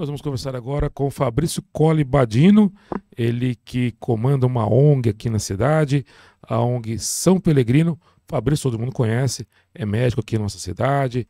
Nós vamos conversar agora com Fabrício Colli Badino, ele que comanda uma ONG aqui na cidade, a ONG São Pelegrino. Fabrício todo mundo conhece, é médico aqui na nossa cidade,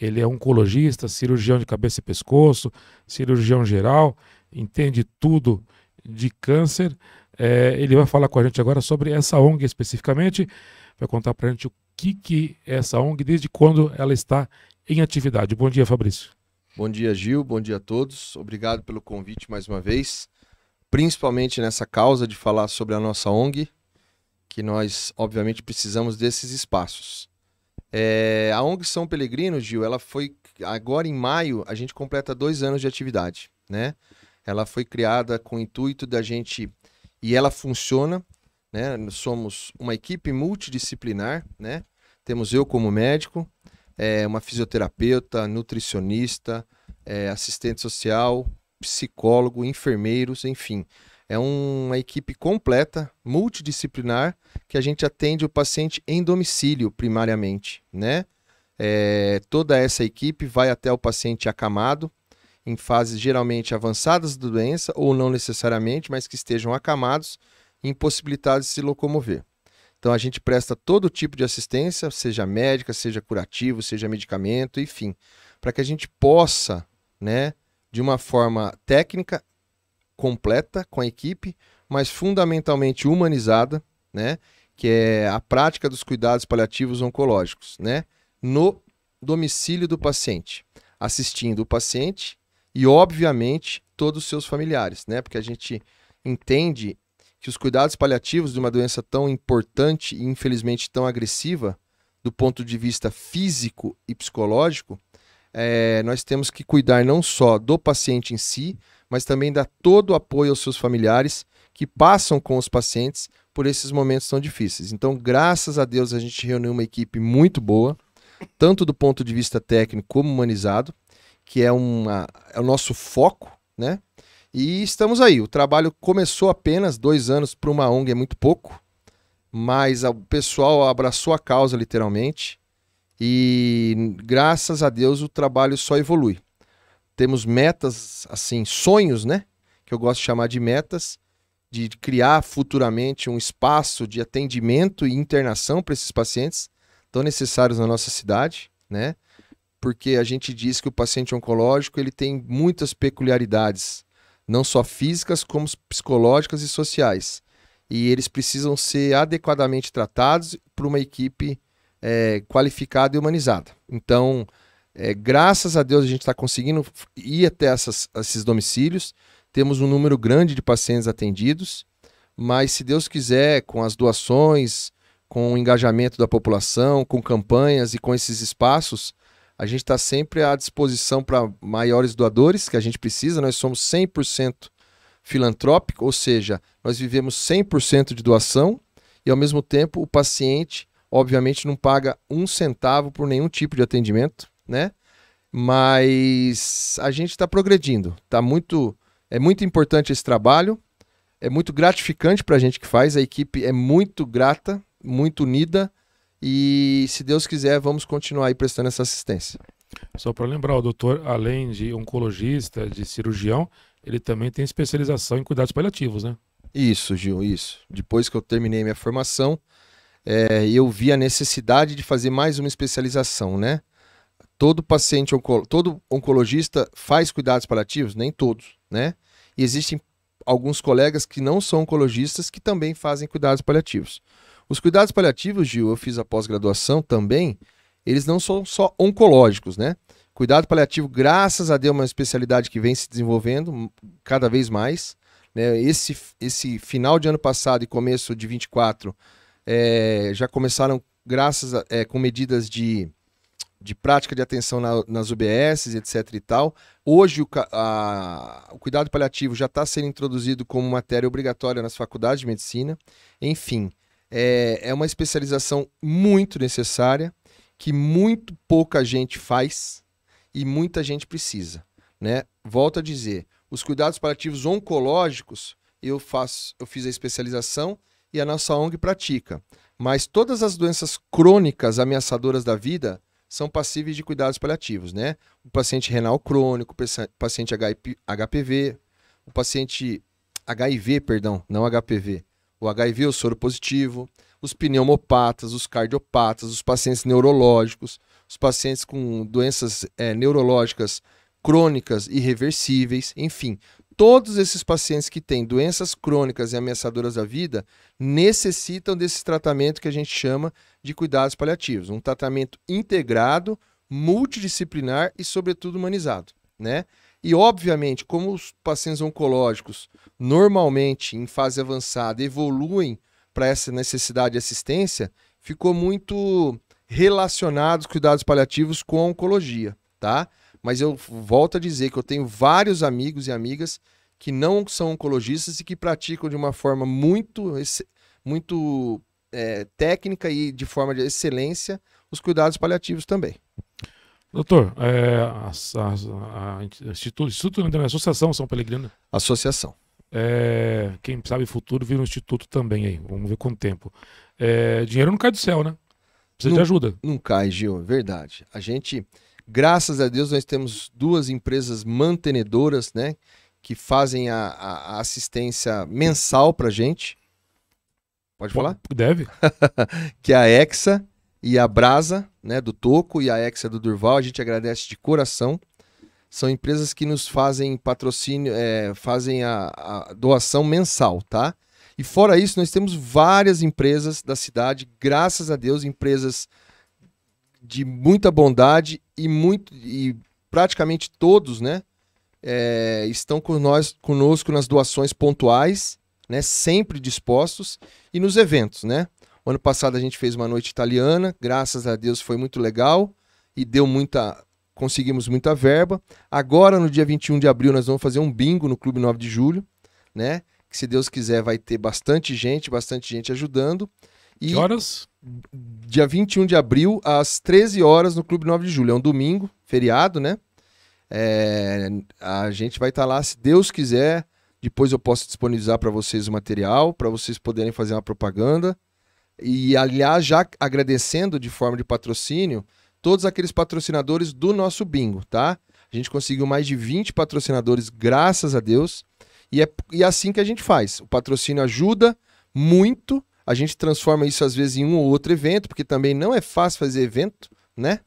ele é oncologista, cirurgião de cabeça e pescoço, cirurgião geral, entende tudo de câncer. É, ele vai falar com a gente agora sobre essa ONG especificamente, vai contar para a gente o que, que é essa ONG, desde quando ela está em atividade. Bom dia, Fabrício. Bom dia, Gil. Bom dia a todos. Obrigado pelo convite mais uma vez, principalmente nessa causa de falar sobre a nossa ONG, que nós, obviamente, precisamos desses espaços. É, a ONG São Pelegrino, Gil, ela foi. Agora em maio, a gente completa dois anos de atividade, né? Ela foi criada com o intuito da gente. E ela funciona, né? Nós somos uma equipe multidisciplinar, né? Temos eu como médico, é uma fisioterapeuta, nutricionista, é, assistente social, psicólogo, enfermeiros, enfim. É uma equipe completa, multidisciplinar, que a gente atende o paciente em domicílio, primariamente, né? É, toda essa equipe vai até o paciente acamado, em fases geralmente avançadas da doença, ou não necessariamente, mas que estejam acamados, impossibilitados de se locomover. Então a gente presta todo tipo de assistência, seja médica, seja curativo, seja medicamento, enfim, para que a gente possa, né, de uma forma técnica completa com a equipe, mas fundamentalmente humanizada, né, que é a prática dos cuidados paliativos oncológicos, né, no domicílio do paciente, assistindo o paciente e obviamente todos os seus familiares, né, porque a gente entende que os cuidados paliativos de uma doença tão importante e infelizmente tão agressiva, do ponto de vista físico e psicológico, é, nós temos que cuidar não só do paciente em si, mas também dar todo o apoio aos seus familiares que passam com os pacientes por esses momentos tão difíceis. Então, graças a Deus, a gente reuniu uma equipe muito boa, tanto do ponto de vista técnico como humanizado, que é, uma, é o nosso foco, né? E estamos aí. O trabalho começou apenas dois anos para uma ONG é muito pouco, mas o pessoal abraçou a causa literalmente. E graças a Deus o trabalho só evolui. Temos metas, assim, sonhos, né? Que eu gosto de chamar de metas, de criar futuramente um espaço de atendimento e internação para esses pacientes tão necessários na nossa cidade, né? Porque a gente diz que o paciente oncológico ele tem muitas peculiaridades não só físicas, como psicológicas e sociais. E eles precisam ser adequadamente tratados por uma equipe é, qualificada e humanizada. Então, é, graças a Deus, a gente está conseguindo ir até essas, esses domicílios. Temos um número grande de pacientes atendidos, mas se Deus quiser, com as doações, com o engajamento da população, com campanhas e com esses espaços, a gente está sempre à disposição para maiores doadores que a gente precisa. Nós somos 100% filantrópico, ou seja, nós vivemos 100% de doação e ao mesmo tempo o paciente, obviamente, não paga um centavo por nenhum tipo de atendimento, né? Mas a gente está progredindo, tá muito, é muito importante esse trabalho, é muito gratificante para a gente que faz, a equipe é muito grata, muito unida e se Deus quiser, vamos continuar aí prestando essa assistência. Só para lembrar, o doutor, além de oncologista, de cirurgião, ele também tem especialização em cuidados paliativos, né? Isso, Gil, isso. Depois que eu terminei minha formação, é, eu vi a necessidade de fazer mais uma especialização, né? Todo paciente, onco... todo oncologista faz cuidados paliativos? Nem todos, né? E existem alguns colegas que não são oncologistas que também fazem cuidados paliativos. Os cuidados paliativos, Gil, eu fiz a pós-graduação também, eles não são só oncológicos, né? Cuidado paliativo, graças a Deus, é uma especialidade que vem se desenvolvendo cada vez mais. Né? Esse, esse final de ano passado e começo de 24 é, eh, já começaram, graças a, é, com medidas de, de prática de atenção na, nas UBSs, etc. e tal. Hoje o, a, o cuidado paliativo já está sendo introduzido como matéria obrigatória nas faculdades de medicina. Enfim, é, é uma especialização muito necessária, que muito pouca gente faz e muita gente precisa. Né? Volto a dizer, os cuidados paliativos oncológicos, eu, faço, eu fiz a especialização e a nossa ONG pratica. Mas todas as doenças crônicas ameaçadoras da vida são passíveis de cuidados paliativos, né? O paciente renal crônico, o paciente HPV, o paciente HIV, perdão, não HPV, o HIV, é o soro positivo, os pneumopatas, os cardiopatas, os pacientes neurológicos, os pacientes com doenças é, neurológicas crônicas irreversíveis, enfim, todos esses pacientes que têm doenças crônicas e ameaçadoras da vida necessitam desse tratamento que a gente chama de cuidados paliativos, um tratamento integrado, multidisciplinar e sobretudo humanizado, né? E, obviamente, como os pacientes oncológicos normalmente em fase avançada evoluem para essa necessidade de assistência, ficou muito relacionado os cuidados paliativos com a oncologia, tá? Mas eu volto a dizer que eu tenho vários amigos e amigas que não são oncologistas e que praticam de uma forma muito, muito é, técnica e de forma de excelência os cuidados paliativos também. Doutor, é, a, a, a, Instituto, Instituto da Associação São Pelegrino. Associação. É, quem sabe futuro vira um instituto também aí. Vamos ver quanto tempo. É, dinheiro não cai do céu, né? Precisa não, de ajuda. Não cai, Gil, verdade. A gente, graças a Deus, nós temos duas empresas mantenedoras, né? Que fazem a, a assistência mensal pra gente. Pode falar? Deve. que é a Exa e a Brasa, né, do Toco, e a Exa do Durval. A gente agradece de coração. São empresas que nos fazem patrocínio, é, fazem a, a, doação mensal, tá? E fora isso, nós temos várias empresas da cidade, graças a Deus, empresas de muita bondade e muito e praticamente todos, né, é, estão com nós, conosco nas doações pontuais, né, sempre dispostos e nos eventos, né? O ano passado a gente fez uma noite italiana, graças a Deus foi muito legal e deu muita. conseguimos muita verba. Agora, no dia 21 de abril, nós vamos fazer um bingo no Clube 9 de Julho, né? Que se Deus quiser vai ter bastante gente, bastante gente ajudando. E que horas? Dia 21 de abril, às 13 horas, no Clube 9 de Julho. É um domingo, feriado, né? É, a gente vai estar tá lá, se Deus quiser. Depois eu posso disponibilizar para vocês o material, para vocês poderem fazer uma propaganda. E, aliás, já agradecendo de forma de patrocínio todos aqueles patrocinadores do nosso bingo, tá? A gente conseguiu mais de 20 patrocinadores, graças a Deus. E é, e é assim que a gente faz. O patrocínio ajuda muito. A gente transforma isso às vezes em um ou outro evento, porque também não é fácil fazer evento, né?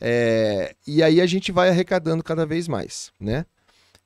É, e aí a gente vai arrecadando cada vez mais, né?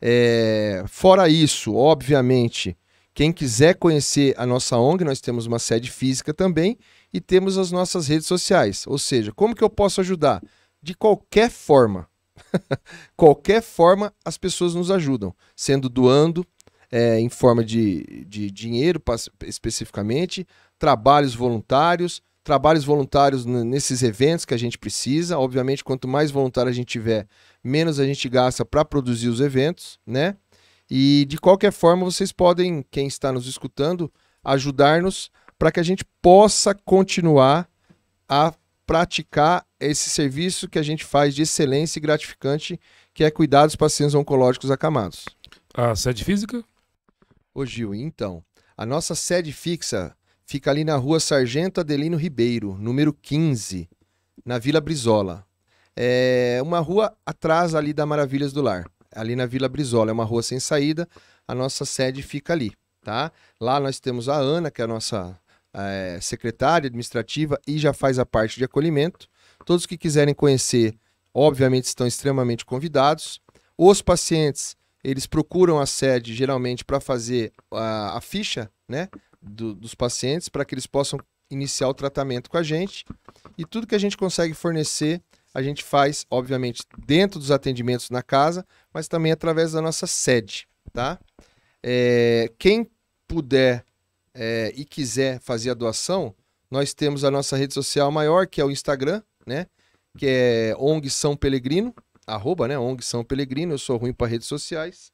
É, fora isso, obviamente, quem quiser conhecer a nossa ONG, nós temos uma sede física também e temos as nossas redes sociais. Ou seja, como que eu posso ajudar? De qualquer forma. qualquer forma, as pessoas nos ajudam, sendo doando, é, em forma de, de dinheiro especificamente, trabalhos voluntários, trabalhos voluntários nesses eventos que a gente precisa. Obviamente, quanto mais voluntário a gente tiver, menos a gente gasta para produzir os eventos, né? E de qualquer forma, vocês podem, quem está nos escutando, ajudar-nos para que a gente possa continuar a praticar esse serviço que a gente faz de excelência e gratificante, que é cuidar dos pacientes oncológicos acamados. A sede física? Ô Gil, então, a nossa sede fixa fica ali na rua Sargento Adelino Ribeiro, número 15, na Vila Brizola. É uma rua atrás ali da Maravilhas do Lar ali na Vila Brizola, é uma rua sem saída, a nossa sede fica ali, tá? Lá nós temos a Ana, que é a nossa é, secretária administrativa e já faz a parte de acolhimento. Todos que quiserem conhecer, obviamente, estão extremamente convidados. Os pacientes, eles procuram a sede geralmente para fazer a, a, ficha, né, do, dos pacientes, para que eles possam iniciar o tratamento com a gente. E tudo que a gente consegue fornecer a gente faz, obviamente, dentro dos atendimentos na casa, mas também através da nossa sede, tá? É, quem puder é, e quiser fazer a doação, nós temos a nossa rede social maior, que é o Instagram, né? Que é ONG São Pelegrino, arroba, né? ONG São Pelegrino, eu sou ruim para redes sociais.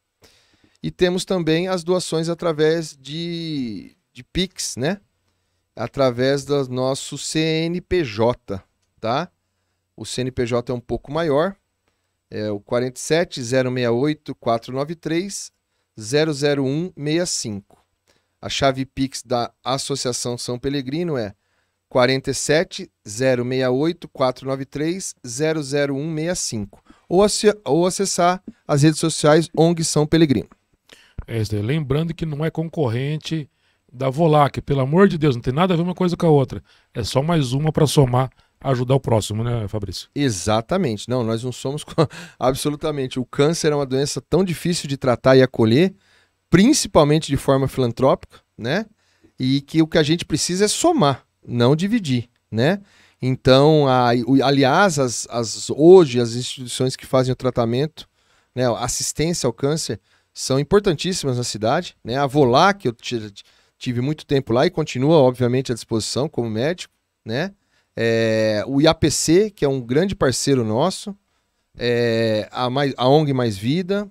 E temos também as doações através de, de Pix, né? Através do nosso CNPJ, tá? o CNPJ é um pouco maior, é o 47 068 493 00165. A chave Pix da Associação São Pelegrino é 47 068 493 00165 ou, ou acessar as redes sociais ONG São Pelegrino. É isso aí. Lembrando que não é concorrente da Volac, pelo amor de Deus, não tem nada a ver uma coisa com a outra. É só mais uma para somar ajudar o próximo, né, Fabrício? Exatamente. Não, nós não somos absolutamente. O câncer é uma doença tão difícil de tratar e acolher, principalmente de forma filantrópica, né? E que o que a gente precisa é somar, não dividir, né? Então, a, aliás, as, as, hoje as instituições que fazem o tratamento, né, assistência ao câncer, são importantíssimas na cidade. Né? A Volá, que eu tive muito tempo lá e continua, obviamente, à disposição como médico, né? é, o IAPC, que é um grande parceiro nosso, é, a, mais, a ONG Mais Vida,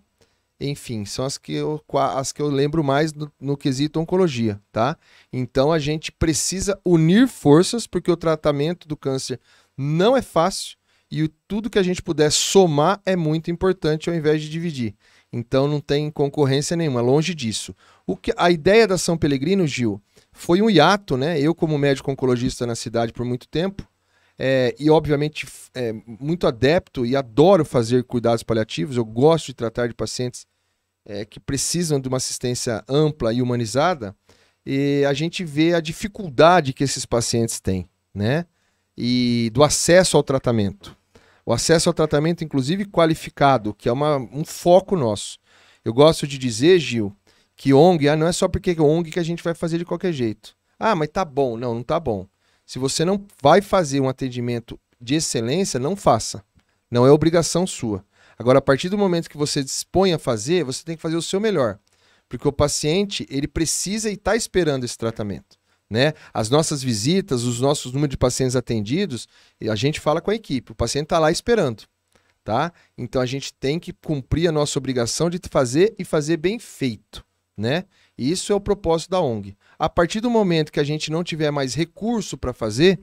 enfim, são as que eu, as que eu lembro mais no, no quesito oncologia, tá? Então a gente precisa unir forças, porque o tratamento do câncer não é fácil e tudo que a gente puder somar é muito importante ao invés de dividir. Então não tem concorrência nenhuma, longe disso. O que, a ideia da São Pelegrino, Gil, foi um hiato, né? Eu, como médico oncologista na cidade por muito tempo, é, e obviamente é, muito adepto e adoro fazer cuidados paliativos, eu gosto de tratar de pacientes é, que precisam de uma assistência ampla e humanizada, e a gente vê a dificuldade que esses pacientes têm, né? E do acesso ao tratamento. O acesso ao tratamento, inclusive qualificado, que é uma, um foco nosso. Eu gosto de dizer, Gil, que ONG, ah, não é só porque é ONG que a gente vai fazer de qualquer jeito. Ah, mas tá bom. Não, não tá bom. Se você não vai fazer um atendimento de excelência, não faça. Não é obrigação sua. Agora, a partir do momento que você dispõe a fazer, você tem que fazer o seu melhor. Porque o paciente, ele precisa e está esperando esse tratamento. Né? As nossas visitas, os nossos números de pacientes atendidos, a gente fala com a equipe, o paciente está lá esperando, tá? Então a gente tem que cumprir a nossa obrigação de fazer e fazer bem feito né? E isso é o propósito da ONG. A partir do momento que a gente não tiver mais recurso para fazer,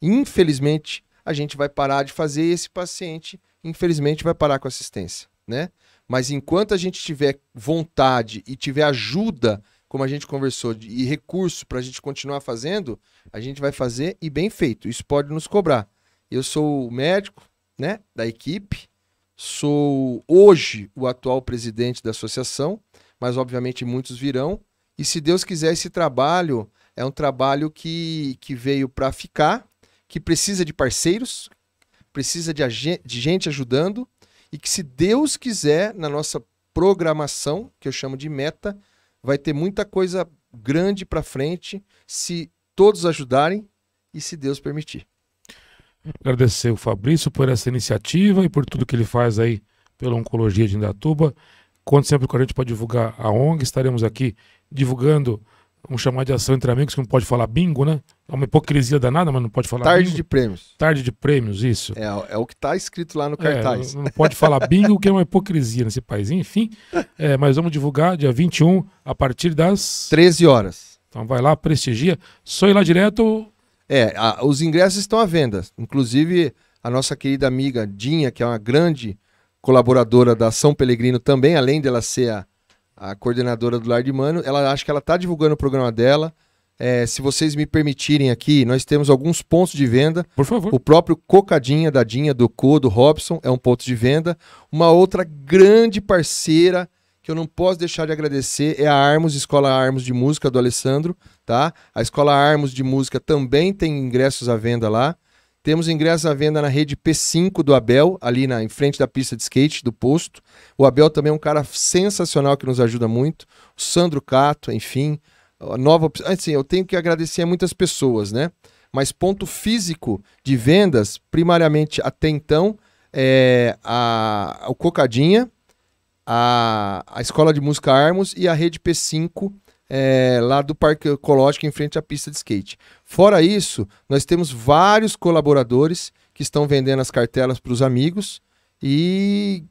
infelizmente, a gente vai parar de fazer e esse paciente, infelizmente, vai parar com assistência, né? Mas enquanto a gente tiver vontade e tiver ajuda, como a gente conversou, e recurso para a gente continuar fazendo, a gente vai fazer e bem feito. Isso pode nos cobrar. Eu sou o médico, né, da equipe, sou hoje o atual presidente da associação, mas obviamente muitos virão. E se Deus quiser, esse trabalho é um trabalho que, que veio para ficar, que precisa de parceiros, precisa de, de gente ajudando, e que se Deus quiser, na nossa programação, que eu chamo de meta, vai ter muita coisa grande para frente se todos ajudarem e se Deus permitir. Agradecer o Fabrício por essa iniciativa e por tudo que ele faz aí pela Oncologia de Indatuba. Conte sempre com a gente para divulgar a ONG. Estaremos aqui divulgando um chamado de ação entre amigos que não pode falar bingo, né? É uma hipocrisia danada, mas não pode falar Tarde bingo. de prêmios. Tarde de prêmios, isso. É, é o que está escrito lá no é, cartaz. É, não pode falar bingo, que é uma hipocrisia nesse país. Enfim, é, mas vamos divulgar dia 21, a partir das... 13 horas. Então vai lá, prestigia. Só ir lá direto... É, a, os ingressos estão à venda. Inclusive, a nossa querida amiga Dinha, que é uma grande colaboradora da São Pelegrino também, além dela ser a, a coordenadora do Lar de Mano, ela acha que ela está divulgando o programa dela. É, se vocês me permitirem aqui, nós temos alguns pontos de venda. Por favor. O próprio Cocadinha, da Dinha, do Co, do Robson, é um ponto de venda. Uma outra grande parceira que eu não posso deixar de agradecer é a Armos, Escola Armos de Música do Alessandro, tá? A Escola Armos de Música também tem ingressos à venda lá. Temos ingressos à venda na rede P5 do Abel, ali na, em frente da pista de skate do posto. O Abel também é um cara sensacional que nos ajuda muito. O Sandro Cato, enfim. Nova Assim, eu tenho que agradecer a muitas pessoas, né? Mas ponto físico de vendas, primariamente até então, é a, o Cocadinha, a, a Escola de Música Armos e a Rede P5 é, lá do Parque Ecológico, em frente à pista de skate. Fora isso, nós temos vários colaboradores que estão vendendo as cartelas para os amigos. E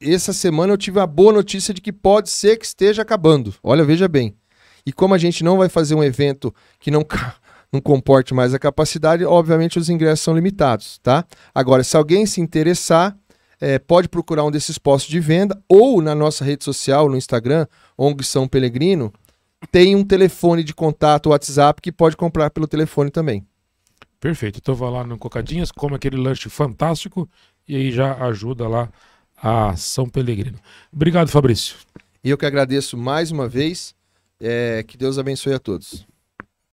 essa semana eu tive a boa notícia de que pode ser que esteja acabando. Olha, veja bem. E como a gente não vai fazer um evento que não, não comporte mais a capacidade, obviamente os ingressos são limitados, tá? Agora, se alguém se interessar, é, pode procurar um desses postos de venda ou na nossa rede social, no Instagram, ONG São Pelegrino, tem um telefone de contato WhatsApp que pode comprar pelo telefone também. Perfeito. Então vai lá no Cocadinhas, come aquele lanche fantástico e aí já ajuda lá a São Pelegrino. Obrigado, Fabrício. E eu que agradeço mais uma vez. É, que Deus abençoe a todos.